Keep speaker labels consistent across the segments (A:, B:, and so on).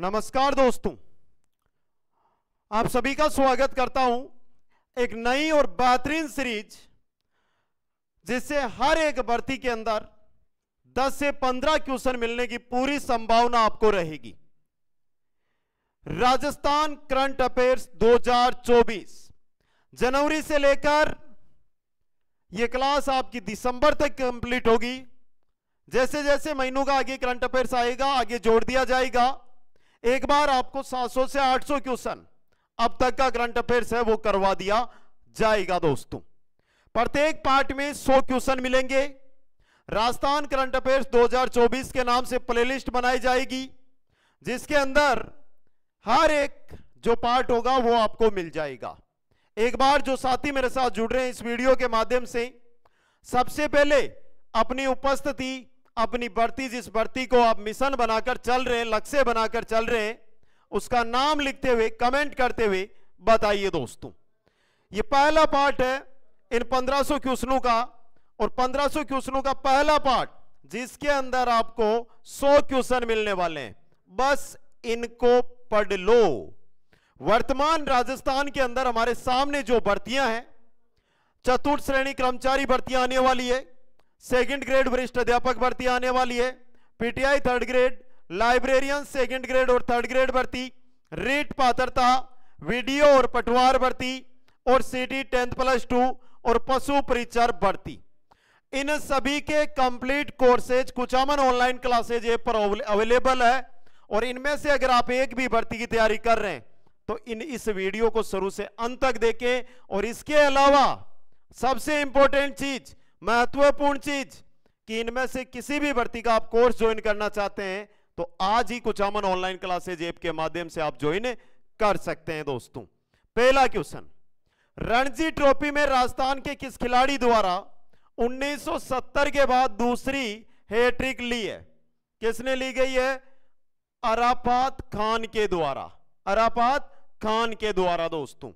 A: नमस्कार दोस्तों आप सभी का स्वागत करता हूं एक नई और बेहतरीन सीरीज जिससे हर एक भर्ती के अंदर 10 से 15 क्वेश्चन मिलने की पूरी संभावना आपको रहेगी राजस्थान करंट अफेयर्स 2024 जनवरी से लेकर यह क्लास आपकी दिसंबर तक कंप्लीट होगी जैसे जैसे महीनों का आगे करंट अफेयर्स आएगा आगे जोड़ दिया जाएगा एक बार आपको 700 से 800 क्वेश्चन अब तक का करंट अफेयर है वो करवा दिया जाएगा दोस्तों प्रत्येक पार्ट में 100 क्वेश्चन मिलेंगे राजस्थान करंट अफेयर्स 2024 के नाम से प्लेलिस्ट बनाई जाएगी जिसके अंदर हर एक जो पार्ट होगा वो आपको मिल जाएगा एक बार जो साथी मेरे साथ जुड़ रहे हैं इस वीडियो के माध्यम से सबसे पहले अपनी उपस्थिति अपनी बढ़ती जिस बढ़ती को आप मिशन बनाकर चल रहे लक्ष्य बनाकर चल रहे उसका नाम लिखते हुए कमेंट करते हुए बताइए दोस्तों ये पहला पार्ट है इन 1500 क्वेश्चनों का और 1500 क्वेश्चनों का पहला पार्ट जिसके अंदर आपको 100 क्वेश्चन मिलने वाले हैं बस इनको पढ़ लो वर्तमान राजस्थान के अंदर हमारे सामने जो भर्तियां हैं चतुर्थ श्रेणी कर्मचारी भर्ती आने वाली है सेकंड ग्रेड वरिष्ठ अध्यापक भर्ती आने वाली है PTI third grade librarian second grade और थर्ड ग्रेड भर्ती रीट पात्रता वीडियो और पटवार भर्ती और सीटी टेंथ प्लस टू और पशु परिचर भर्ती इन सभी के complete courses Kuchaman online classes ये पर अवेलेबल है और इनमें से अगर आप एक भी भर्ती की तैयारी कर रहे हैं तो इन इस वीडियो को शुरू से अंत तक देखें और इसके अलावा सबसे इंपॉर्टेंट चीज़ महत्वपूर्ण चीज कि इनमें से किसी भी भर्ती का आप कोर्स ज्वाइन करना चाहते हैं तो आज ही कुछ अमन ऑनलाइन क्लासेज ऐप के माध्यम से आप ज्वाइन कर सकते हैं दोस्तों पहला क्वेश्चन रणजी ट्रॉफी में राजस्थान के किस खिलाड़ी द्वारा 1970 के बाद दूसरी हैट्रिक ली है किसने ली गई है अराफात खान के द्वारा अराफात खान के द्वारा दोस्तों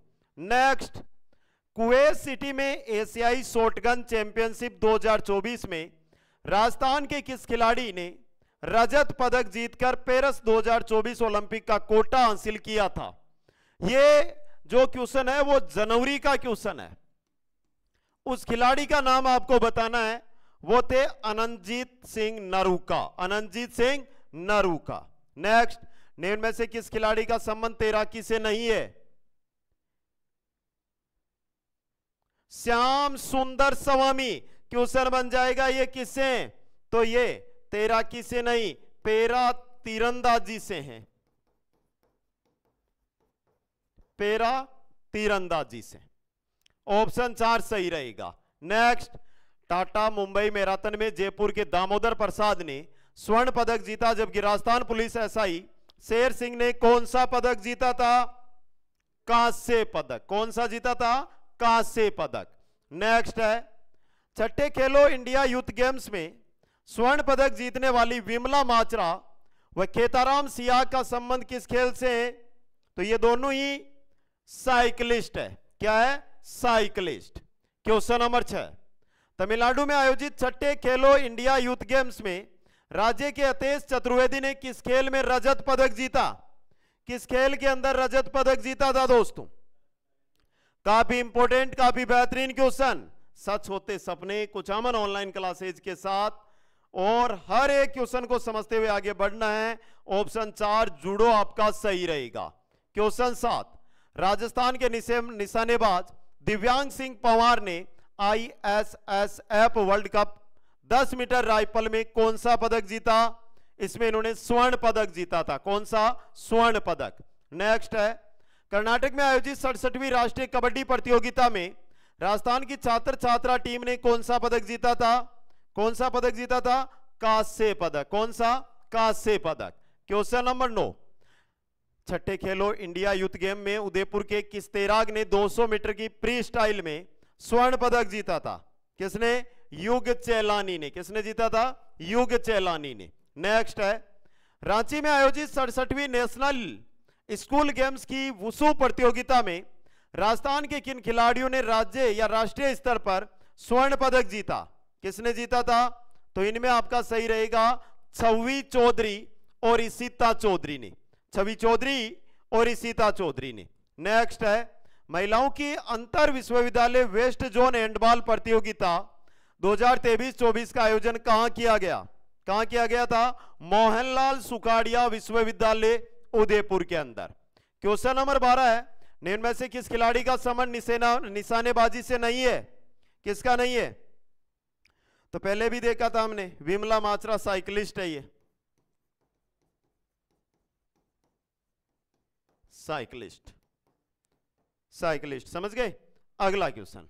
A: नेक्स्ट कुवैत सिटी में एशियाई शॉटगन चैंपियनशिप 2024 में राजस्थान के किस खिलाड़ी ने रजत पदक जीतकर पेरिस 2024 ओलंपिक का कोटा हासिल किया था ये जो क्वेश्चन है वो जनवरी का क्वेश्चन है उस खिलाड़ी का नाम आपको बताना है वो थे अनंतजीत सिंह नरूका अनंतजीत सिंह नरूका नेक्स्ट नेम में से किस खिलाड़ी का संबंध तैराकी से नहीं है श्याम सुंदर स्वामी क्वेश्चन बन जाएगा ये किससे तो ये तैराकी से नहीं पेरा तीरंदाजी से हैं पेरा तीरंदाजी से ऑप्शन चार सही रहेगा नेक्स्ट टाटा मुंबई मैराथन में जयपुर के दामोदर प्रसाद ने स्वर्ण पदक जीता जबकि राजस्थान पुलिस एसआई शेर सिंह ने कौन सा पदक जीता था कांस्य पदक कौन सा जीता था कांस्य पदक नेक्स्ट है छठे खेलो इंडिया यूथ गेम्स में स्वर्ण पदक जीतने वाली विमला माचरा व खेताराम सिया का संबंध किस खेल से है तो ये दोनों ही साइकिलिस्ट है क्या है साइकिलिस्ट क्वेश्चन नंबर छह तमिलनाडु में आयोजित छठे खेलो इंडिया यूथ गेम्स में राज्य के अतेश चतुर्वेदी ने किस खेल में रजत पदक जीता किस खेल के अंदर रजत पदक जीता था दोस्तों काफी इंपोर्टेंट काफी बेहतरीन क्वेश्चन सच होते सपने कुछ अमन ऑनलाइन क्लासेज के साथ और हर एक क्वेश्चन को समझते हुए आगे बढ़ना है ऑप्शन चार जुड़ो आपका सही रहेगा क्वेश्चन सात राजस्थान के निशानेबाज दिव्यांग सिंह पवार ने ISSF world cup 10 metre rifle में कौन सा पदक जीता इसमें इन्होंने स्वर्ण पदक जीता था कौन सा स्वर्ण पदक नेक्स्ट है कर्नाटक में आयोजित सड़सठवीं राष्ट्रीय कबड्डी प्रतियोगिता में राजस्थान की छात्र छात्रा टीम ने कौन सा पदक जीता था कौन सा पदक जीता था कांस्य पदक कौन सा कांस्य पदक क्वेश्चन नंबर नौ छठे खेलो इंडिया यूथ गेम में उदयपुर के किस तैराग ने 200 मीटर की प्री स्टाइल में स्वर्ण पदक जीता था किसने युग चैलानी ने किसने जीता था युग चैलानी ने नेक्स्ट है रांची में आयोजित सड़सठवीं नेशनल स्कूल गेम्स की वसु प्रतियोगिता में राजस्थान के किन खिलाड़ियों ने राज्य या राष्ट्रीय स्तर पर स्वर्ण पदक जीता किसने जीता था तो इनमें आपका सही रहेगा छवि चौधरी और इसीता चौधरी ने छवि चौधरी और इसीता चौधरी ने नेक्स्ट है महिलाओं की अंतर विश्वविद्यालय वेस्ट जोन हैंडबॉल प्रतियोगिता 2023-24 का आयोजन कहां किया गया कहां किया गया था मोहनलाल सुखाड़िया विश्वविद्यालय उदयपुर के अंदर क्वेश्चन नंबर बारह है निम्न से किस खिलाड़ी का समन निशेना निशानेबाजी से नहीं है किसका नहीं है तो पहले भी देखा था हमने विमला माचरा साइकिलिस्ट है ये साइकिलिस्ट साइकिलिस्ट समझ गए अगला क्वेश्चन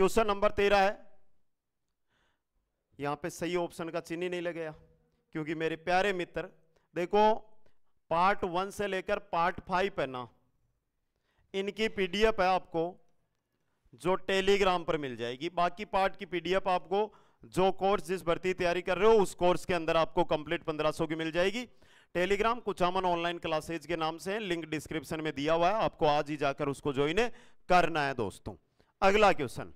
A: क्वेश्चन नंबर तेरह है यहां पे सही ऑप्शन का चिन्ह नहीं लगेगा क्योंकि मेरे प्यारे मित्र देखो पार्ट वन से लेकर पार्ट फाइव है ना इनकी पीडीएफ है आपको जो टेलीग्राम पर मिल जाएगी बाकी पार्ट की पीडीएफ आपको जो कोर्स जिस भर्ती तैयारी कर रहे हो उस कोर्स के अंदर आपको कंप्लीट 1500 की मिल जाएगी टेलीग्राम कुछ अमन ऑनलाइन क्लासेज के नाम से लिंक डिस्क्रिप्शन में दिया हुआ है आपको आज ही जाकर उसको ज्वाइन करना है दोस्तों अगला क्वेश्चन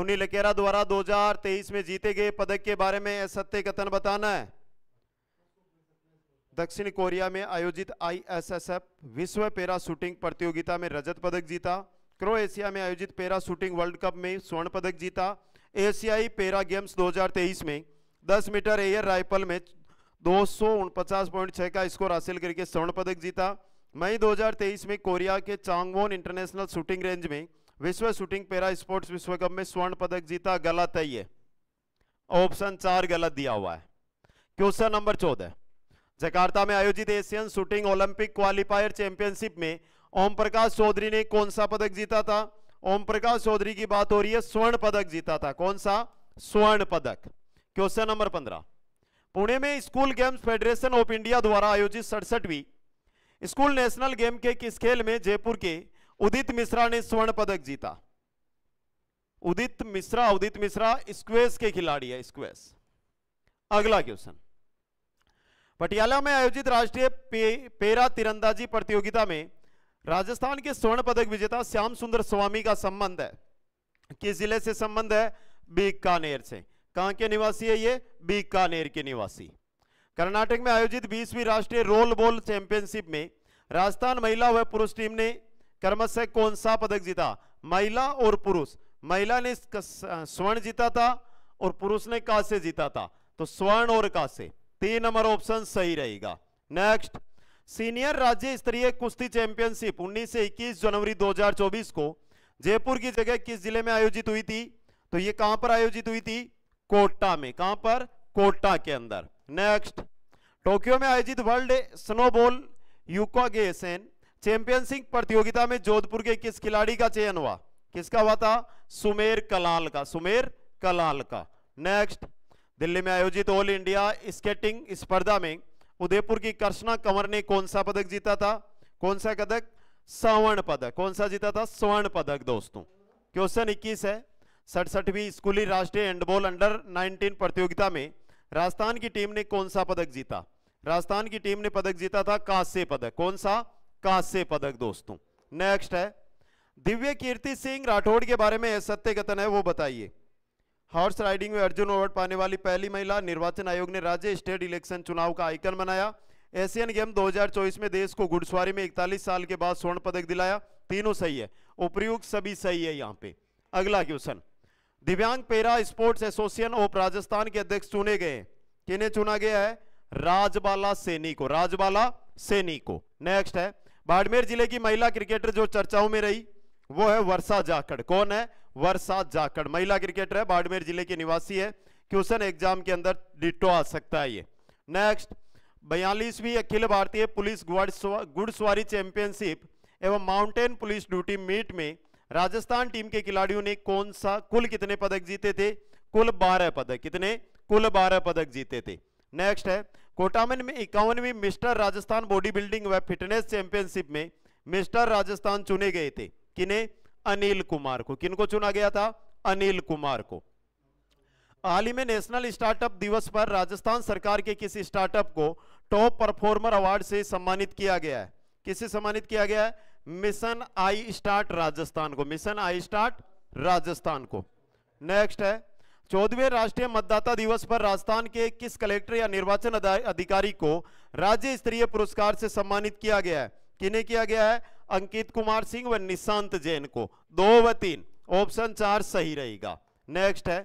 A: अवनी लकेरा द्वारा 2023 में जीते गए पदक के बारे में सत्य कथन बताना है दक्षिण कोरिया में आयोजित आईएसएसएफ विश्व पैरा शूटिंग प्रतियोगिता में रजत पदक जीता क्रोएशिया में आयोजित पैरा शूटिंग वर्ल्ड कप में स्वर्ण पदक जीता एशियाई पैरा गेम्स 2023 में 10 मीटर एयर राइफल में दो का स्कोर हासिल करके स्वर्ण पदक जीता मई 2023 में कोरिया के चांगवोन इंटरनेशनल शूटिंग रेंज में विश्व शूटिंग पैरा स्पोर्ट्स विश्व कप में स्वर्ण पदक जीता गलत है ये ऑप्शन चार गलत दिया हुआ है क्वेश्चन नंबर चौदह जकार्ता में आयोजित Asian shooting Olympic qualifier championship में ओम प्रकाश चौधरी ने कौन सा पदक जीता था ओम प्रकाश चौधरी की बात हो रही है स्वर्ण पदक जीता था कौन सा स्वर्ण पदक क्वेश्चन नंबर पंद्रह पुणे में school games federation of India द्वारा आयोजित सड़सठवीं स्कूल नेशनल गेम के किस खेल में जयपुर के उदित मिश्रा ने स्वर्ण पदक जीता उदित मिश्रा उदित मिश्रा स्क्वेस के खिलाड़ी है स्क्वेस अगला क्वेश्चन पटियाला में आयोजित राष्ट्रीय पे, पेरा तिरंदाजी प्रतियोगिता में राजस्थान के स्वर्ण पदक विजेता श्याम सुंदर स्वामी का संबंध है किस जिले से संबंध है बीकानेर से कहाँ के निवासी है ये बीकानेर के निवासी कर्नाटक में आयोजित 20वीं राष्ट्रीय रोल बॉल चैंपियनशिप में राजस्थान महिला व पुरुष टीम ने क्रमश कौन सा पदक जीता महिला और पुरुष महिला ने स्वर्ण जीता था और पुरुष ने कांसे जीता था तो स्वर्ण और कांसे तीन नंबर ऑप्शन सही रहेगा नेक्स्ट सीनियर राज्य स्तरीय कुश्ती चैंपियनशिप 19 से 21 जनवरी 2024 को जयपुर की जगह किस जिले में आयोजित हुई थी तो ये कहां पर आयोजित हुई थी कोटा में कहां पर कोटा के अंदर नेक्स्ट टोक्यो में आयोजित world snowball Yukigassen championship प्रतियोगिता में जोधपुर के किस खिलाड़ी का चयन हुआ किसका हुआ था सुमेर कलाल का सुमेर कलाल का नेक्स्ट दिल्ली में आयोजित ऑल इंडिया स्केटिंग स्पर्धा में उदयपुर की कृष्णा कंवर ने कौन सा पदक जीता था कौन सा पदक स्वर्ण पदक कौन सा जीता था स्वर्ण पदक दोस्तों क्वेश्चन 21 है सड़सठवीं स्कूली राष्ट्रीय हैंडबॉल अंडर 19 प्रतियोगिता में राजस्थान की टीम ने कौन सा पदक जीता राजस्थान की टीम ने पदक जीता था कांस्य पदक कौन सा कांस्य पदक दोस्तों नेक्स्ट है दिव्य कीर्ति सिंह राठौड़ के बारे में सत्य कथन है वो बताइए हॉर्स राइडिंग में अर्जुन अवार्ड पाने वाली पहली महिला निर्वाचन आयोग ने राज्य स्टेट इलेक्शन चुनाव का आइकन बनाया एशियन गेम 2024 में देश को घुड़सवारी में 41 साल के बाद स्वर्ण पदक दिलाया तीनों सही है उपयुक्त सभी सही है यहाँ पे अगला क्वेश्चन दिव्यांग पेरा स्पोर्ट्स एसोसिएशन ऑफ राजस्थान के अध्यक्ष चुने गए किन्हें चुना गया है राजबाला सेनी को राजबाला सेनी को नेक्स्ट है बाड़मेर जिले की महिला क्रिकेटर जो चर्चाओं में रही वो है वर्षा जाखड़ कौन है वर्षा जाखड़ महिला क्रिकेटर है बाड़मेर जिले की निवासी है क्वेश्चन एग्जाम के अंदर डिटो आ सकता है ये नेक्स्ट बयालीसवीं अखिल भारतीय पुलिस घुड़सवारी चैंपियनशिप एवं माउंटेन पुलिस ड्यूटी मीट में राजस्थान टीम के खिलाड़ियों ने कौन सा कुल कितने पदक जीते थे कुल बारह पदक कितने कुल बारह पदक जीते थे नेक्स्ट है कोटामन में इक्यावनवी मिस्टर राजस्थान बॉडी बिल्डिंग व फिटनेस चैंपियनशिप में मिस्टर राजस्थान चुने गए थे किने अनिल कुमार को किनको चुना गया था अनिल कुमार को हाल ही में नेशनल स्टार्टअप दिवस पर राजस्थान सरकार के किस स्टार्टअप को टॉप परफॉर्मर अवार्ड से सम्मानित किया गया है किसे सम्मानित किया गया है मिशन आई स्टार्ट राजस्थान को मिशन आई स्टार्ट राजस्थान को नेक्स्ट है चौदहवें राष्ट्रीय मतदाता दिवस पर राजस्थान के किस कलेक्टर या निर्वाचन अधिकारी को राज्य स्तरीय पुरस्कार से सम्मानित किया गया है किन्हें किया गया है अंकित कुमार सिंह व निशांत जैन को दो व तीन ऑप्शन चार सही रहेगा नेक्स्ट है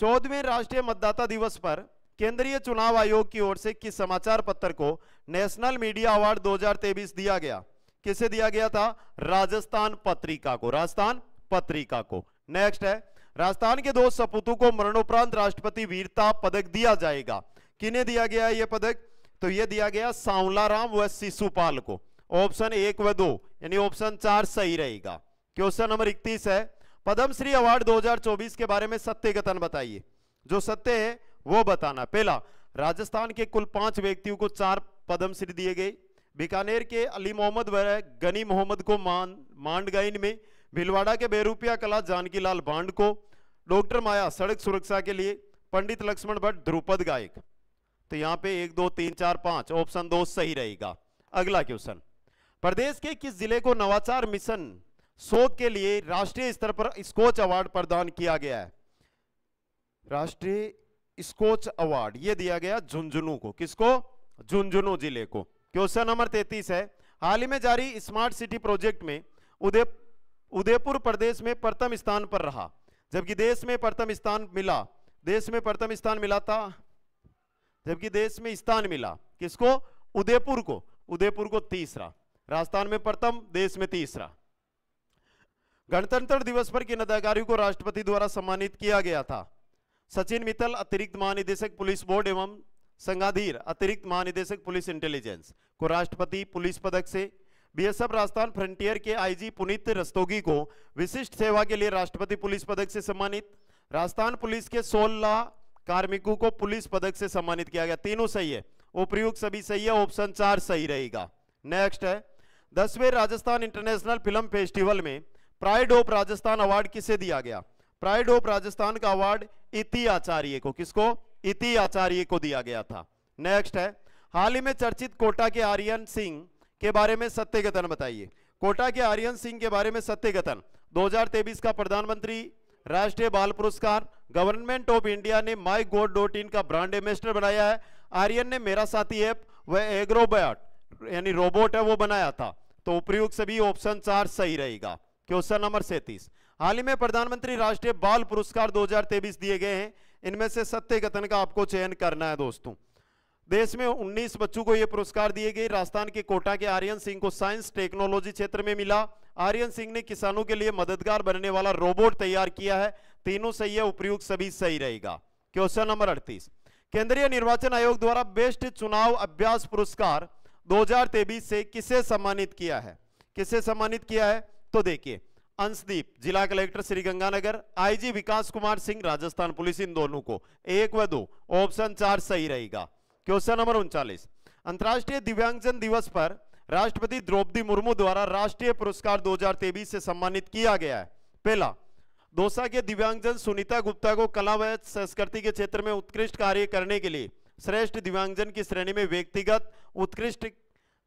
A: चौदहवें राष्ट्रीय मतदाता दिवस पर केंद्रीय चुनाव आयोग की ओर से किस समाचार पत्र को नेशनल मीडिया अवार्ड 2023 दिया गया किसे दिया गया था राजस्थान पत्रिका को राजस्थान पत्रिका को नेक्स्ट है राजस्थान के दो सपूतों को मरणोपरांत राष्ट्रपति वीरता पदक दिया जाएगा किन्हें दिया गया यह पदक तो यह दिया गया सांवलाराम व शिशुपाल को ऑप्शन एक व दो यानी ऑप्शन चार सही रहेगा क्वेश्चन नंबर इकतीस है पद्मश्री अवार्ड 2024 के बारे में सत्य कथन बताइए जो सत्य है वो बताना पहला राजस्थान के कुल पांच व्यक्तियों को चार पद्मश्री दिए गए बीकानेर के अली मोहम्मद व गनी मोहम्मद को मान मांडगाइन में भिलवाड़ा के बेरूपिया कला जानकी लाल बांड को डॉक्टर माया सड़क सुरक्षा के लिए पंडित लक्ष्मण भट्ट ध्रुपद गायक तो यहाँ पे एक दो तीन चार पांच ऑप्शन दो सही रहेगा अगला क्वेश्चन प्रदेश के किस जिले को नवाचार मिशन शोध के लिए राष्ट्रीय स्तर पर स्कोच अवार्ड प्रदान किया गया है राष्ट्रीय स्कोच अवार्ड यह दिया गया झुंझुनू को किसको झुंझुनू जिले को क्वेश्चन नंबर तैतीस है हाल ही में जारी स्मार्ट सिटी प्रोजेक्ट में उदय उदयपुर प्रदेश में प्रथम स्थान पर रहा जबकि देश में प्रथम स्थान मिला देश में प्रथम स्थान मिला था जबकि देश में स्थान मिला किसको उदयपुर को उदयपुर को तीसरा राजस्थान में प्रथम देश में तीसरा गणतंत्र दिवस पर किन अधिकारियों को राष्ट्रपति द्वारा सम्मानित किया गया था सचिन मित्तल अतिरिक्त महानिदेशक पुलिस बोर्ड एवं संगाधीर अतिरिक्त महानिदेशक पुलिस इंटेलिजेंस को राष्ट्रपति पुलिस पदक से बीएसएफ राजस्थान फ्रंटियर के आईजी पुनीत रस्तोगी को विशिष्ट सेवा के लिए राष्ट्रपति पुलिस पदक से सम्मानित राजस्थान पुलिस के सोलह कार्मिकों को पुलिस पदक से सम्मानित किया गया तीनों सही है उपयुक्त सभी सही है ऑप्शन चार सही रहेगा नेक्स्ट है दसवें राजस्थान इंटरनेशनल फिल्म फेस्टिवल में प्राइड ऑफ राजस्थान अवार्ड किसे दिया गया प्राइड ऑफ राजस्थान का अवार्ड इति आचार्य को किसको इति आचार्य को दिया गया था नेक्स्ट है हाल ही में चर्चित कोटा के आर्यन सिंह के बारे में सत्य कथन बताइए कोटा के आर्यन सिंह के बारे में सत्य कथन दो का प्रधानमंत्री राष्ट्रीय बाल पुरस्कार गवर्नमेंट ऑफ इंडिया ने माई गोड डॉट इन का ब्रांड एम्बेस्टर बनाया है आर्यन ने मेरा साथी ऐप वह एग्रोबैट यानी रोबोट है वो बनाया था तो उपयुक्त सभी ऑप्शन चार सही रहेगा क्वेश्चन नंबर सैतीस हाल ही में प्रधानमंत्री राष्ट्रीय बाल पुरस्कार 2023 दिए गए हैं इनमें से सत्य कथन का आपको चयन करना है दोस्तों देश में 19 बच्चों को यह पुरस्कार दिए गए राजस्थान के कोटा के आर्यन सिंह को साइंस टेक्नोलॉजी क्षेत्र में मिला आर्यन सिंह ने किसानों के लिए मददगार बनने वाला रोबोट तैयार किया है तीनों सही है उपयुक्त सभी सही रहेगा क्वेश्चन नंबर अड़तीस केंद्रीय निर्वाचन आयोग द्वारा बेस्ट चुनाव अभ्यास पुरस्कार 2023 से किसे सम्मानित किया है किसे सम्मानित किया है तो देखिए अंशदीप जिला collector Shri Ganganagar IG Vikas Kumar Singh Rajasthan police इन दोनों को एक व दो ऑप्शन चार सही रहेगा क्वेश्चन नंबर उनचालीस अंतर्राष्ट्रीय दिव्यांगजन दिवस पर राष्ट्रपति द्रौपदी मुर्मू द्वारा राष्ट्रीय पुरस्कार दो से सम्मानित किया गया है पहला दोसा के दिव्यांगजन सुनीता गुप्ता को कला व संस्कृति के क्षेत्र में उत्कृष्ट कार्य करने के लिए श्रेष्ठ दिव्यांगजन की श्रेणी में व्यक्तिगत उत्कृष्ट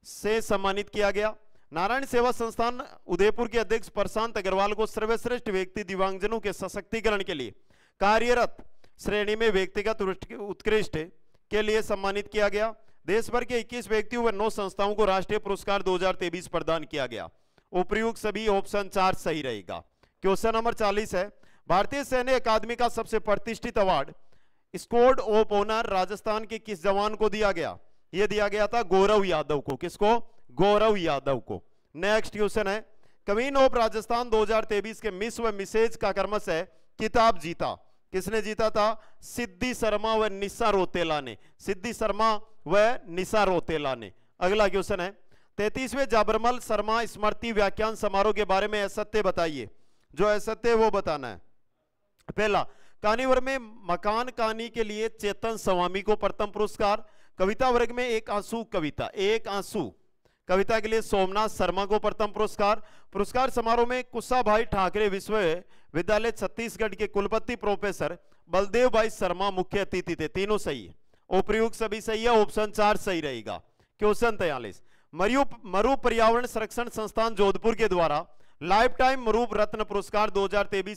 A: से सम्मानित किया गया नारायण सेवा संस्थान उदयपुर के अध्यक्ष प्रशांत अग्रवाल को सर्वश्रेष्ठ व्यक्ति दिव्यांगजनों के सशक्तिकरण के लिए कार्यरत श्रेणी में व्यक्तिगत उत्कृष्ट के लिए सम्मानित किया गया देश भर के 21 व्यक्तियों व नौ संस्थाओं को राष्ट्रीय पुरस्कार 2023 प्रदान किया गया उपयुक्त सभी ऑप्शन चार सही रहेगा क्वेश्चन नंबर 40 है भारतीय सैन्य अकादमी का सबसे प्रतिष्ठित award sword of honour Rajasthan के किस जवान को दिया गया यह दिया गया था गौरव यादव को किसको गौरव यादव को नेक्स्ट क्वेश्चन है कमीन ऑफ राजस्थान 2023 के मिस व मिसेज का कर्मस है किताब जीता किसने जीता था सिद्धि शर्मा व निशा रोतेला ने सिद्धि शर्मा व निशा रोतेला ने अगला क्वेश्चन है तैतीसवें जाबरमल शर्मा स्मृति व्याख्यान समारोह के बारे में असत्य बताइए जो असत्य वो बताना है पहला कानीवर में मकान कहानी के लिए चेतन स्वामी को प्रथम पुरस्कार कविता वर्ग में एक आंसू कविता एक आंसू कविता के लिए सोमनाथ शर्मा को प्रथम पुरस्कार पुरस्कार समारोह में कुशा भाई ठाकरे विश्वविद्यालय छत्तीसगढ़ के कुलपति प्रोफेसर बलदेव भाई शर्मा मुख्य अतिथि थे तीनों सही है उपयुक्त सभी सही है ऑप्शन चार सही रहेगा क्वेश्चन तयालीस मरु मरु पर्यावरण संरक्षण संस्थान जोधपुर के द्वारा लाइफ टाइम मरूप रत्न पुरस्कार दो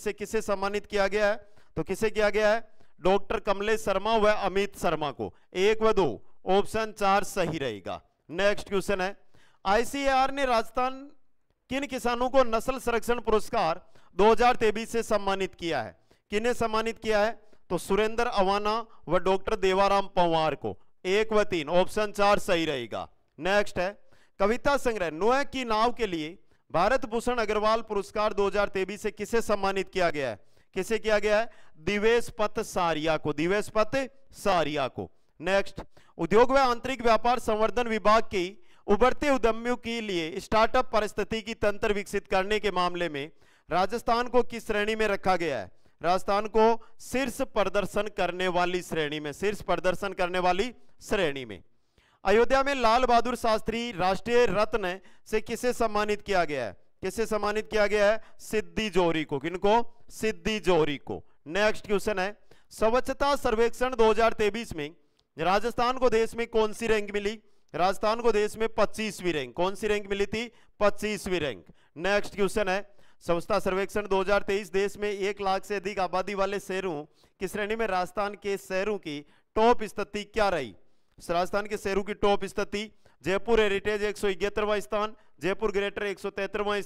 A: से किसे सम्मानित किया गया है तो किसे किया गया है डॉक्टर कमलेश शर्मा व अमित शर्मा को एक व दो ऑप्शन चार सही रहेगा नेक्स्ट क्वेश्चन है आईसीएआर ने राजस्थान किन किसानों को नस्ल संरक्षण पुरस्कार दो से सम्मानित किया है किन्हें सम्मानित किया है तो सुरेंद्र अवाना व डॉक्टर देवाराम पवार को एक व तीन ऑप्शन चार सही रहेगा नेक्स्ट है कविता संग्रह नोए की नाव के लिए भारत भूषण अग्रवाल पुरस्कार 2023 से किसे सम्मानित किया गया है किसे किया गया है दिवेश पत सारिया को दिवेश पत सारिया को नेक्स्ट उद्योग व आंतरिक व्यापार संवर्धन विभाग की उभरते उद्यमियों के लिए स्टार्टअप परिस्थिति की तंत्र विकसित करने के मामले में राजस्थान को किस श्रेणी में रखा गया है राजस्थान को शीर्ष प्रदर्शन करने वाली श्रेणी में शीर्ष प्रदर्शन करने वाली श्रेणी में अयोध्या में लाल बहादुर शास्त्री राष्ट्रीय रत्न से किसे सम्मानित किया गया है किसे सम्मानित किया गया है सिद्धि जोहरी को किनको सिद्धि जोहरी को नेक्स्ट क्वेश्चन है स्वच्छता सर्वेक्षण दो में राजस्थान को देश में कौन सी रैंक मिली राजस्थान को देश में पच्चीसवीं रैंक कौन सी रैंक मिली थी पच्चीसवीं रैंक नेक्स्ट क्वेश्चन है संस्था सर्वेक्षण 2023 देश में एक लाख से अधिक आबादी वाले शहरों की श्रेणी में राजस्थान के शहरों की टॉप स्थिति क्या रही राजस्थान के शहरों की टॉप स्थिति जयपुर हेरिटेज एक सौ स्थान जयपुर ग्रेटर एक सौ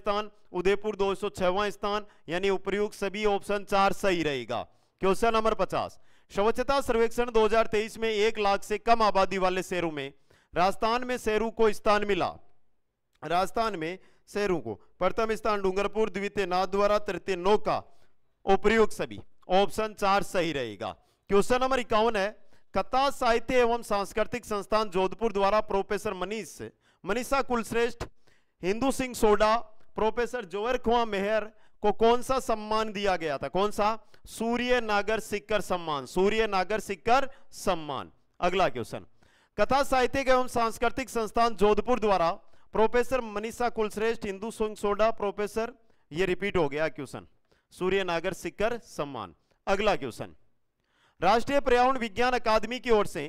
A: स्थान उदयपुर दो स्थान यानी उपयुक्त सभी ऑप्शन चार सही रहेगा क्वेश्चन नंबर पचास स्वच्छता सर्वेक्षण 2023 में एक लाख से कम आबादी वाले शहरों में राजस्थान में शहरों को स्थान मिला राजस्थान में शहरों को प्रथम स्थान डूंगरपुर द्वितीय नाथद्वारा तृतीय नौका उपयोग सभी ऑप्शन चार सही रहेगा क्वेश्चन नंबर इक्यावन है कथा साहित्य एवं सांस्कृतिक संस्थान जोधपुर द्वारा प्रोफेसर मनीष मनीषा कुलश्रेष्ठ हिंदू सिंह सोडा प्रोफेसर जोहर खुआ मेहर को कौन सा सम्मान दिया गया था कौन सा सूर्य नागर सिक्कर सम्मान सूर्य नागर सिक्कर सम्मान अगला क्वेश्चन कथा साहित्य एवं सांस्कृतिक संस्थान जोधपुर द्वारा प्रोफेसर मनीषा कुलश्रेष्ठ हिंदू सिंह सोडा प्रोफेसर ये रिपीट हो गया क्वेश्चन सूर्य नागर सिक्कर सम्मान अगला क्वेश्चन राष्ट्रीय पर्यावरण विज्ञान अकादमी की ओर से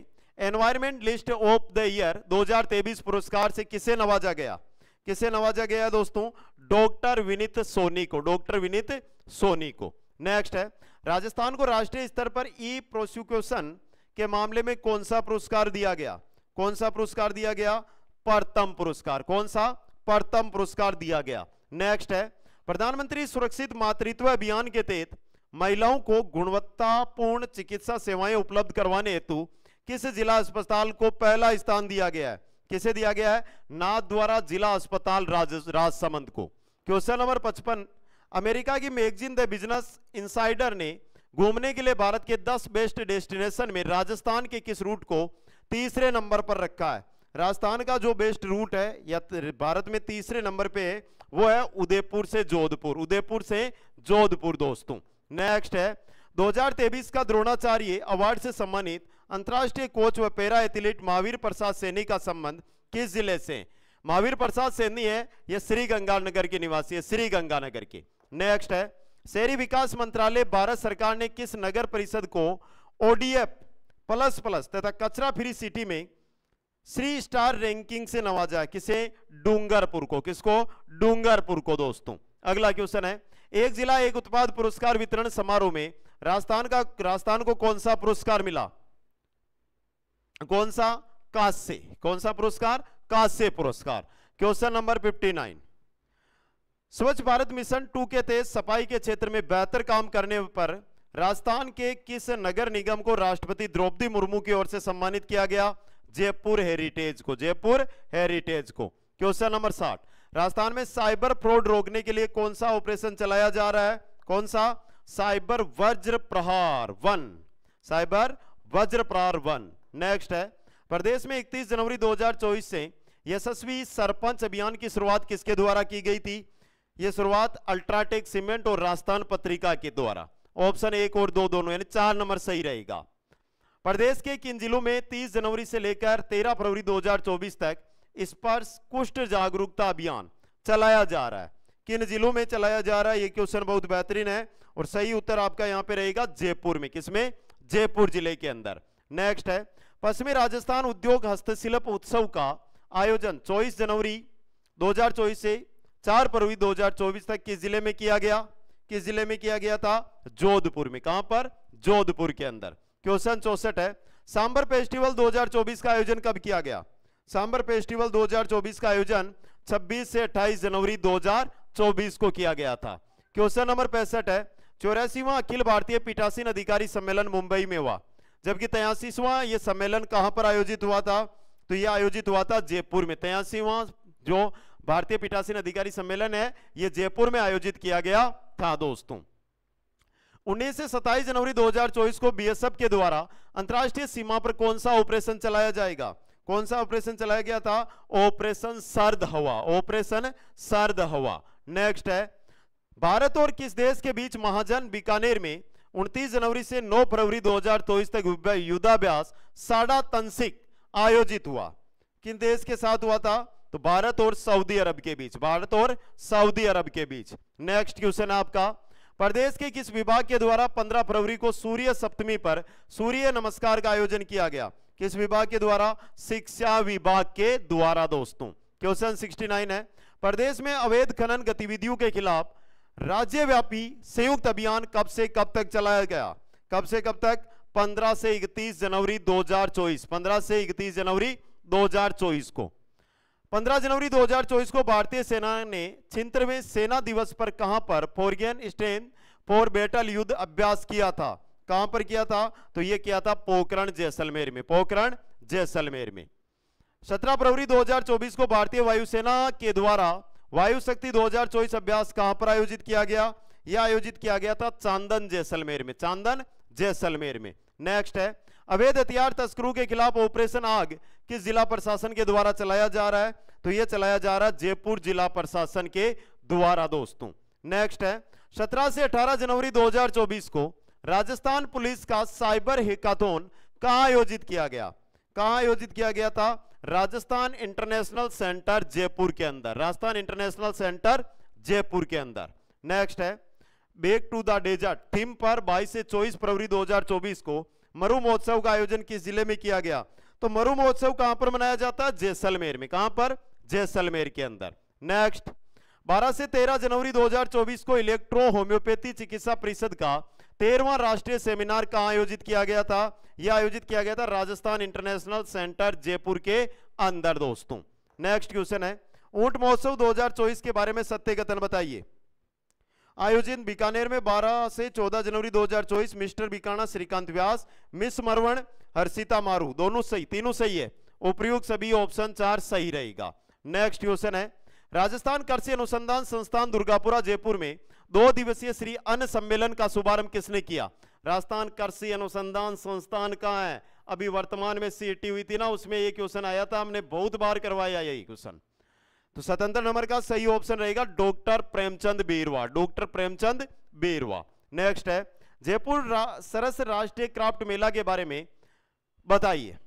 A: environmentalist of the year 2023 पुरस्कार से किसे नवाजा गया किसे नवाजा गया है दोस्तों डॉक्टर विनीत सोनी को डॉक्टर विनीत सोनी को नेक्स्ट है राजस्थान को राष्ट्रीय स्तर पर ई प्रोसिक्यूशन के मामले में कौन सा पुरस्कार दिया गया कौन सा पुरस्कार दिया गया परतम पुरस्कार कौन सा परतम पुरस्कार दिया गया नेक्स्ट है प्रधानमंत्री सुरक्षित मातृत्व अभियान के तहत महिलाओं को गुणवत्तापूर्ण चिकित्सा सेवाएं उपलब्ध करवाने हेतु किस जिला अस्पताल को पहला स्थान दिया गया है किसे दिया गया है नाथ द्वारा जिला अस्पताल राजसमंद को क्वेश्चन नंबर पचपन अमेरिका की मैगजीन द बिजनेस इंसाइडर ने घूमने के लिए भारत के 10 बेस्ट डेस्टिनेशन में राजस्थान के किस रूट को तीसरे नंबर पर रखा है राजस्थान का जो बेस्ट रूट है या भारत में तीसरे नंबर पे है वो है उदयपुर से जोधपुर उदयपुर से जोधपुर दोस्तों नेक्स्ट है 2023 का द्रोणाचार्य अवार्ड से सम्मानित अंतर्राष्ट्रीय कोच व पैरा एथलीट महावीर प्रसाद सैनी का संबंध किस जिले से महावीर प्रसाद सैनी है यह श्री गंगानगर के निवासी है श्री गंगानगर के नेक्स्ट है शहरी विकास मंत्रालय भारत सरकार ने किस नगर परिषद को ओडीएफ प्लस प्लस तथा कचरा फ्री सिटी में श्री स्टार रैंकिंग से नवाजा किसे डूंगरपुर को किसको डूंगरपुर को दोस्तों अगला क्वेश्चन है एक जिला एक उत्पाद पुरस्कार वितरण समारोह में राजस्थान का राजस्थान को कौन सा पुरस्कार मिला कौन सा कांस्य कौन सा पुरस्कार कांस्य पुरस्कार क्वेश्चन नंबर 59 स्वच्छ भारत मिशन टू के तहत सफाई के क्षेत्र में बेहतर काम करने पर राजस्थान के किस नगर निगम को राष्ट्रपति द्रौपदी मुर्मू की ओर से सम्मानित किया गया जयपुर हेरिटेज को जयपुर हेरिटेज को क्वेश्चन नंबर साठ राजस्थान में साइबर फ्रॉड रोकने के लिए कौन सा ऑपरेशन चलाया जा रहा है कौन सा साइबर वज्र प्रहार वन साइबर वज्र प्रहार वन नेक्स्ट है प्रदेश में 31 जनवरी 2024 से यशस्वी सरपंच अभियान की शुरुआत किसके द्वारा की गई थी ये शुरुआत अल्ट्राटेक सीमेंट और राजस्थान पत्रिका के द्वारा ऑप्शन एक और दो दोनों यानी चार नंबर सही रहेगा प्रदेश के किन जिलों में 30 जनवरी से लेकर 13 फरवरी 2024 तक स्पर्श कुष्ठ जागरूकता अभियान चलाया जा रहा है किन जिलों में चलाया जा रहा है ये क्वेश्चन बहुत बेहतरीन है और सही उत्तर आपका यहां पे रहेगा जयपुर में किसमें जयपुर जिले के अंदर नेक्स्ट है पश्चिमी राजस्थान उद्योग हस्तशिल्प उत्सव का आयोजन 24 जनवरी 2024 से 4 फरवरी 2024 तक किस जिले में किया गया किस जिले में किया गया था जोधपुर में कहां पर जोधपुर के अंदर क्वेश्चन चौसठ है सांबर फेस्टिवल 2024 का आयोजन कब किया गया सांबर फेस्टिवल 2024 का आयोजन 26 से 28 जनवरी 2024 को किया गया था क्वेश्चन नंबर पैंसठ है चौरासीवा अखिल भारतीय पीठासीन अधिकारी सम्मेलन मुंबई में हुआ जबकि तयासीवा यह सम्मेलन कहां पर आयोजित हुआ था तो यह आयोजित हुआ था जयपुर में तयासीवा जो भारतीय पीठासीन अधिकारी सम्मेलन है यह जयपुर में आयोजित किया गया था दोस्तों उन्नीस से सत्ताईस जनवरी 2024 को बीएसएफ के द्वारा अंतर्राष्ट्रीय सीमा पर कौन सा ऑपरेशन चलाया जाएगा कौन सा ऑपरेशन चलाया गया था ऑपरेशन सर्द हवा ऑपरेशन सर्द हवा नेक्स्ट है भारत और किस देश के बीच महाजन बीकानेर में 29 जनवरी से 9 फरवरी 2024 तक युद्धाभ्यास साडा तंसिक आयोजित हुआ किन देश के साथ हुआ था तो भारत और सऊदी अरब के बीच भारत और सऊदी अरब के बीच नेक्स्ट क्वेश्चन आपका प्रदेश के किस विभाग के द्वारा 15 फरवरी को सूर्य सप्तमी पर सूर्य नमस्कार का आयोजन किया गया किस विभाग के द्वारा शिक्षा विभाग के द्वारा दोस्तों क्वेश्चन 69 है प्रदेश में अवैध खनन गतिविधियों के खिलाफ राज्यव्यापी संयुक्त अभियान कब से कब तक चलाया गया कब से कब तक 15 से 31 जनवरी 2024 15 से 31 जनवरी 2024 को 15 जनवरी 2024 को भारतीय सेना ने छिहत्तरवें सेना दिवस पर कहां पर फोरगियन स्टेन फोर बैटल युद्ध अभ्यास किया था कहां पर किया था तो यह किया था पोकरण जैसलमेर में पोकरण जैसलमेर में सत्रह फरवरी 2024 को भारतीय वायुसेना के द्वारा वायु शक्ति 2024 अभ्यास कहां पर आयोजित किया गया यह आयोजित किया गया था चांदन जैसलमेर में चांदन जैसलमेर में नेक्स्ट है अवैध हथियार तस्करों के खिलाफ ऑपरेशन आग किस जिला प्रशासन के द्वारा चलाया जा रहा है तो यह चलाया जा रहा है जयपुर जिला प्रशासन के द्वारा दोस्तों नेक्स्ट है सत्रह से अठारह जनवरी दो को राजस्थान पुलिस का साइबर हेकाथोन कहा आयोजित किया गया कहाँ आयोजित किया गया था राजस्थान इंटरनेशनल सेंटर जयपुर के अंदर राजस्थान इंटरनेशनल सेंटर जयपुर के अंदर नेक्स्ट है back to the desert theme पर 22 से 24 फरवरी 2024 को मरु महोत्सव का आयोजन किस जिले में किया गया तो मरु महोत्सव कहां पर मनाया जाता है जैसलमेर में कहां पर जैसलमेर के अंदर नेक्स्ट 12 से 13 जनवरी 2024 को इलेक्ट्रो होम्योपैथी चिकित्सा परिषद का तेरहवा राष्ट्रीय सेमिनार कहाँ आयोजित किया गया था यह आयोजित किया गया था राजस्थान इंटरनेशनल सेंटर जयपुर के अंदर दोस्तों नेक्स्ट क्वेश्चन है ऊंट महोत्सव 2024 के बारे में सत्य कथन बताइए आयोजित बीकानेर में 12 से 14 जनवरी 2024 मिस्टर बीकाना श्रीकांत व्यास मिस मरवण हर्षिता मारू दोनों सही तीनों सही है उपयुक्त सभी ऑप्शन चार सही रहेगा नेक्स्ट क्वेश्चन है राजस्थान कृषि अनुसंधान संस्थान दुर्गापुरा जयपुर में दो दिवसीय श्री अन्न सम्मेलन का शुभारंभ किसने किया राजस्थान कृषि अनुसंधान संस्थान का है अभी वर्तमान में सीटी हुई थी ना उसमें ये क्वेश्चन आया था हमने बहुत बार करवाया यही क्वेश्चन तो स्वतंत्र नंबर का सही ऑप्शन रहेगा doctor Premchand Berwa doctor Premchand Berwa next है जयपुर रा, सरस राष्ट्रीय क्राफ्ट मेला के बारे में बताइए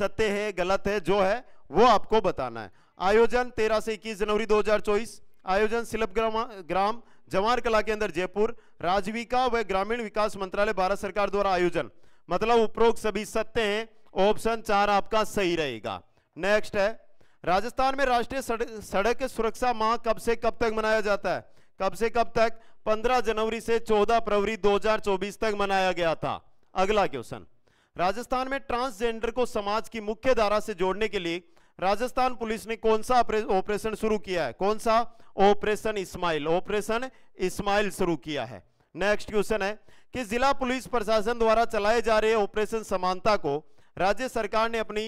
A: सत्य है गलत है जो है वो आपको बताना है आयोजन 13 से 21 जनवरी 2024 आयोजन सिलप ग्राम, ग्राम जवाहर कला के अंदर जयपुर राजविका व ग्रामीण विकास मंत्रालय भारत सरकार द्वारा आयोजन मतलब उपरोक्त सभी सत्य हैं ऑप्शन चार आपका सही रहेगा नेक्स्ट है राजस्थान में राष्ट्रीय सड़क सुरक्षा माह कब से कब तक मनाया जाता है कब से कब तक 15 जनवरी से 14 फरवरी 2024 तक मनाया गया था अगला क्वेश्चन राजस्थान में ट्रांसजेंडर को समाज की मुख्य धारा से जोड़ने के लिए राजस्थान पुलिस ने कौन सा ऑपरेशन शुरू किया है कौन सा ऑपरेशन इस्माइल ऑपरेशन इस्माइल शुरू किया है नेक्स्ट क्वेश्चन है कि जिला पुलिस प्रशासन द्वारा चलाए जा रहे ऑपरेशन समानता को राज्य सरकार ने अपनी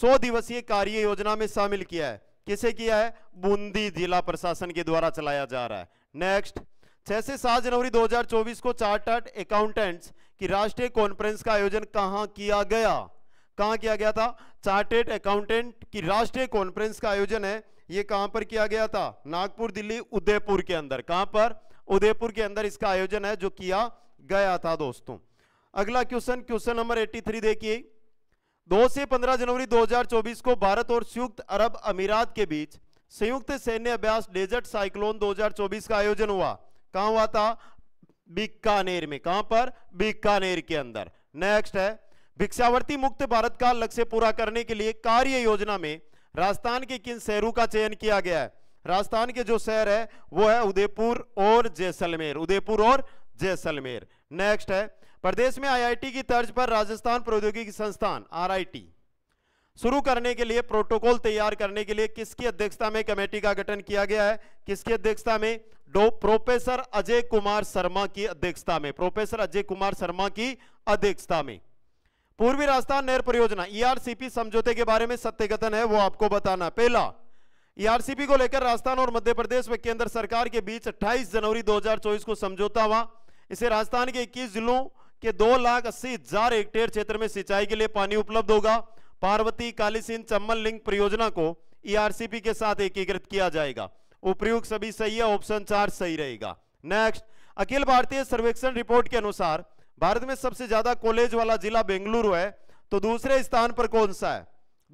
A: सौ दिवसीय कार्य योजना में शामिल किया है किसे किया है बूंदी जिला प्रशासन के द्वारा चलाया जा रहा है नेक्स्ट छह से सात जनवरी 2024 को चार्टर्ड अकाउंटेंट्स की राष्ट्रीय कॉन्फ्रेंस का आयोजन कहां किया गया कहा किया गया था चार्टेड अकाउंटेंट की राष्ट्रीय कॉन्फ्रेंस का आयोजन है ये कहां पर किया गया था नागपुर दिल्ली उदयपुर के अंदर कहां पर उदयपुर के अंदर इसका आयोजन है जो किया गया था दोस्तों अगला क्वेश्चन क्वेश्चन नंबर 83 देखिए दो से 15 जनवरी 2024 को भारत और संयुक्त अरब अमीरात के बीच संयुक्त सैन्य अभ्यास डेजर्ट साइक्लोन 2024 का आयोजन हुआ कहां हुआ था बीकानेर में कहां पर बीकानेर के अंदर नेक्स्ट है भिक्षावर्ती मुक्त भारत का लक्ष्य पूरा करने के लिए कार्य योजना में राजस्थान के किन शहरों का चयन किया गया है राजस्थान के जो शहर है वो है उदयपुर और जैसलमेर उदयपुर और जैसलमेर नेक्स्ट है प्रदेश में आईआईटी की तर्ज पर राजस्थान प्रौद्योगिकी संस्थान आरआईटी शुरू करने के लिए प्रोटोकॉल तैयार करने के लिए किसकी अध्यक्षता में कमेटी का गठन किया गया है किसकी अध्यक्षता में डो प्रोफेसर अजय कुमार शर्मा की अध्यक्षता में प्रोफेसर अजय कुमार शर्मा की अध्यक्षता में पूर्वी राजस्थान नहर परियोजना ईआरसीपी e समझौते के बारे में सत्यकथन है वो आपको बताना पहला ईआरसीपी e को लेकर राजस्थान और मध्य प्रदेश व केंद्र सरकार के बीच 28 जनवरी 2024 को समझौता हुआ इसे राजस्थान के 21 जिलों के दो लाख अस्सी हजार हेक्टेयर क्षेत्र में सिंचाई के लिए पानी उपलब्ध होगा पार्वती कालीसिंह चम्बल लिंक परियोजना को ईआरसीपी e के साथ एकीकृत किया जाएगा उपयुक्त सभी सही है ऑप्शन चार सही रहेगा नेक्स्ट अखिल भारतीय सर्वेक्षण रिपोर्ट के अनुसार भारत में सबसे ज्यादा कॉलेज वाला जिला बेंगलुरु है तो दूसरे स्थान पर कौन सा है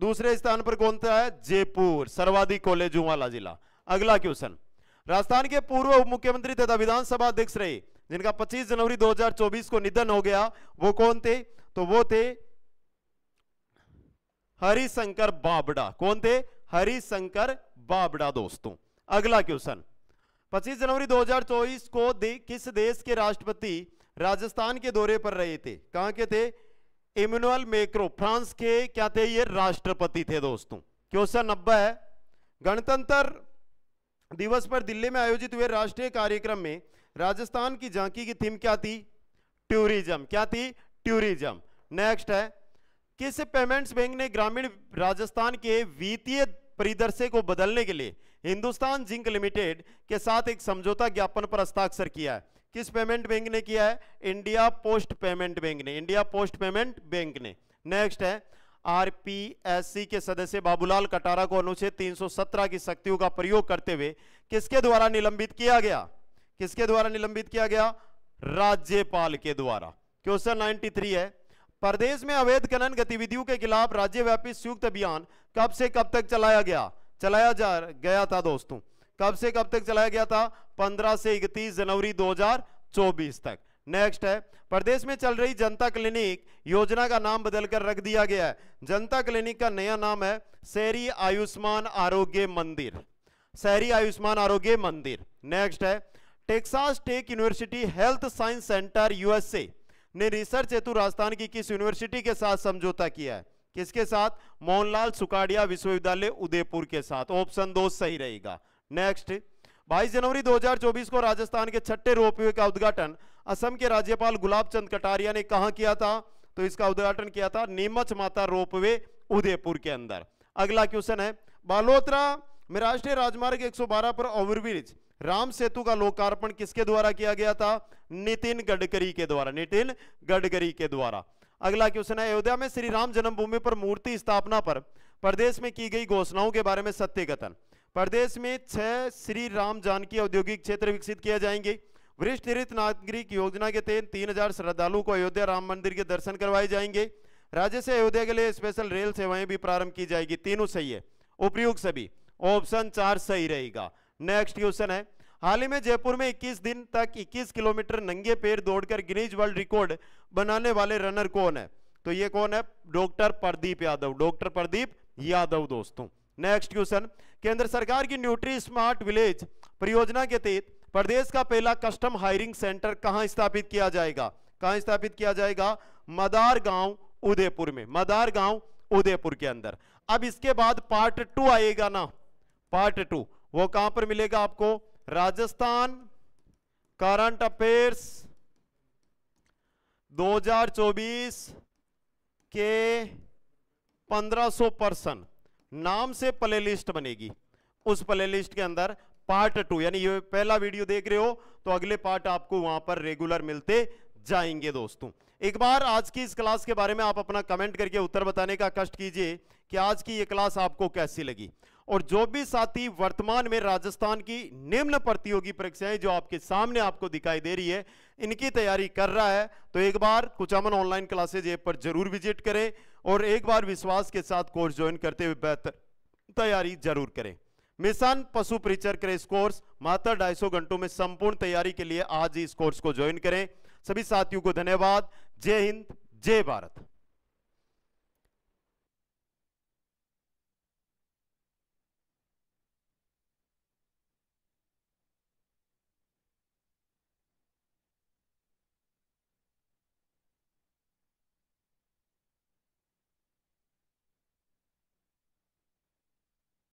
A: दूसरे स्थान पर कौन सा है जयपुर सर्वाधिक कॉलेजों वाला जिला अगला क्वेश्चन राजस्थान के पूर्व मुख्यमंत्री तथा विधानसभा अध्यक्ष रहे जिनका 25 जनवरी 2024 को निधन हो गया वो कौन थे तो वो थे हरिशंकर बाबड़ा कौन थे हरिशंकर बाबड़ा दोस्तों अगला क्वेश्चन 25 जनवरी 2024 को दे, किस देश के राष्ट्रपति राजस्थान के दौरे पर रहे थे कहा के थे इम्यूनल मेक्रो फ्रांस के क्या थे ये राष्ट्रपति थे दोस्तों क्वेश्चन नब्बे है गणतंत्र दिवस पर दिल्ली में आयोजित हुए राष्ट्रीय कार्यक्रम में राजस्थान की झांकी की थीम क्या थी टूरिज्म क्या थी टूरिज्म नेक्स्ट है किस पेमेंट्स बैंक ने ग्रामीण राजस्थान के वित्तीय परिदृश्य को बदलने के लिए हिंदुस्तान जिंक लिमिटेड के साथ एक समझौता ज्ञापन पर हस्ताक्षर किया है किस पेमेंट बैंक ने किया है इंडिया पोस्ट पेमेंट बैंक ने इंडिया पोस्ट पेमेंट बैंक ने नेक्स्ट है आरपीएससी के सदस्य बाबूलाल कटारा को अनुच्छेद 317 की शक्तियों का प्रयोग करते हुए किसके द्वारा निलंबित किया गया किसके द्वारा निलंबित किया गया राज्यपाल के द्वारा क्वेश्चन 93 है प्रदेश में अवैध खनन गतिविधियों के खिलाफ राज्यव्यापी संयुक्त अभियान कब से कब तक चलाया गया चलाया जा गया था दोस्तों कब से कब तक चलाया गया था 15 से 31 जनवरी 2024 तक नेक्स्ट है प्रदेश में चल रही जनता क्लिनिक योजना का नाम बदलकर रख दिया गया है जनता क्लिनिक का नया नाम है शहरी आयुष्मान आरोग्य मंदिर शहरी आयुष्मान आरोग्य मंदिर नेक्स्ट है Texas tech university health science center USA ने रिसर्च हेतु राजस्थान की किस यूनिवर्सिटी के साथ समझौता किया है किसके साथ मोहनलाल सुकाडिया विश्वविद्यालय उदयपुर के साथ ऑप्शन दो सही रहेगा नेक्स्ट 22 जनवरी 2024 को राजस्थान के छठे रोपवे का उद्घाटन असम के राज्यपाल गुलाब चंद कटारिया ने कहा किया था तो इसका उद्घाटन किया था नीमच माता रोपवे उदयपुर के अंदर अगला क्वेश्चन है बालोत्रा में राष्ट्रीय राजमार्ग 112 पर ओवरब्रिज राम सेतु का लोकार्पण किसके द्वारा किया गया था नितिन गडकरी के द्वारा नितिन गडकरी के द्वारा अगला क्वेश्चन है अयोध्या में श्री राम जन्मभूमि पर मूर्ति स्थापना पर प्रदेश में की गई घोषणाओं के बारे में सत्य कथन प्रदेश में छह श्री राम जानकी औद्योगिक क्षेत्र विकसित किए जाएंगे वरिष्ठ निरित नागरिक योजना के तहत तीन हजार श्रद्धालुओं को अयोध्या राम मंदिर के दर्शन करवाए जाएंगे राज्य से अयोध्या के लिए स्पेशल रेल सेवाएं भी प्रारंभ की जाएगी तीनों सही है उपयोग सभी ऑप्शन चार सही रहेगा नेक्स्ट क्वेश्चन है हाल ही में जयपुर में 21 दिन तक 21 किलोमीटर नंगे पैर दौड़कर गिनीज वर्ल्ड रिकॉर्ड बनाने वाले रनर कौन है तो ये कौन है डॉक्टर प्रदीप यादव डॉक्टर प्रदीप यादव दोस्तों नेक्स्ट क्वेश्चन केंद्र सरकार की न्यूट्री स्मार्ट विलेज परियोजना के तहत प्रदेश का पहला कस्टम हायरिंग सेंटर कहां स्थापित किया जाएगा कहां स्थापित किया जाएगा मदार गांव उदयपुर में मदार गांव उदयपुर के अंदर अब इसके बाद पार्ट टू आएगा ना पार्ट टू वो कहां पर मिलेगा आपको राजस्थान करंट अफेयर्स 2024 के 1500 परसेंट नाम से प्ले लिस्ट बनेगी उस प्ले लिस्ट के अंदर पार्ट टू यानी ये पहला वीडियो देख रहे हो तो अगले पार्ट आपको वहां पर रेगुलर मिलते जाएंगे दोस्तों एक बार आज की इस क्लास के बारे में आप अपना कमेंट करके उत्तर बताने का कष्ट कीजिए कि आज की ये क्लास आपको कैसी लगी और जो भी साथी वर्तमान में राजस्थान की निम्न प्रतियोगी परीक्षाएं जो आपके सामने आपको दिखाई दे रही है इनकी तैयारी कर रहा है तो एक बार कुचामन ऑनलाइन क्लासेज ऐप पर जरूर विजिट करें और एक बार विश्वास के साथ कोर्स ज्वाइन करते हुए बेहतर तैयारी जरूर करें मिशन पशु परिचर इस कोर्स मात्र ढाई सौ घंटों में संपूर्ण तैयारी के लिए आज ही इस कोर्स को ज्वाइन करें सभी साथियों को धन्यवाद जय हिंद जय भारत